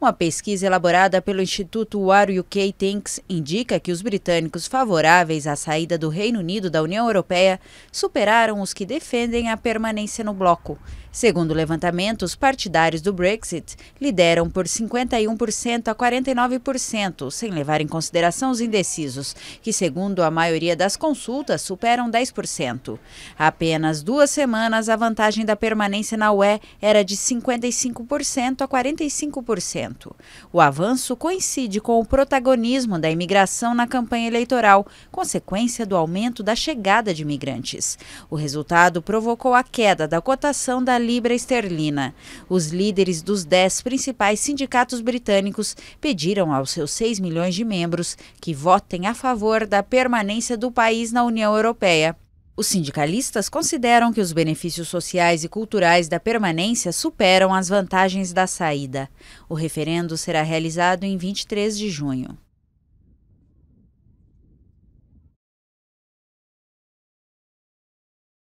Uma pesquisa elaborada pelo Instituto War UK Thinks indica que os britânicos favoráveis à saída do Reino Unido da União Europeia superaram os que defendem a permanência no bloco. Segundo o levantamento, os partidários do Brexit lideram por 51% a 49%, sem levar em consideração os indecisos, que, segundo a maioria das consultas, superam 10%. Há apenas duas semanas, a vantagem da permanência na UE era de 55% a 45%. O avanço coincide com o protagonismo da imigração na campanha eleitoral, consequência do aumento da chegada de imigrantes. O resultado provocou a queda da cotação da libra esterlina. Os líderes dos dez principais sindicatos britânicos pediram aos seus 6 milhões de membros que votem a favor da permanência do país na União Europeia. Os sindicalistas consideram que os benefícios sociais e culturais da permanência superam as vantagens da saída. O referendo será realizado em 23 de junho.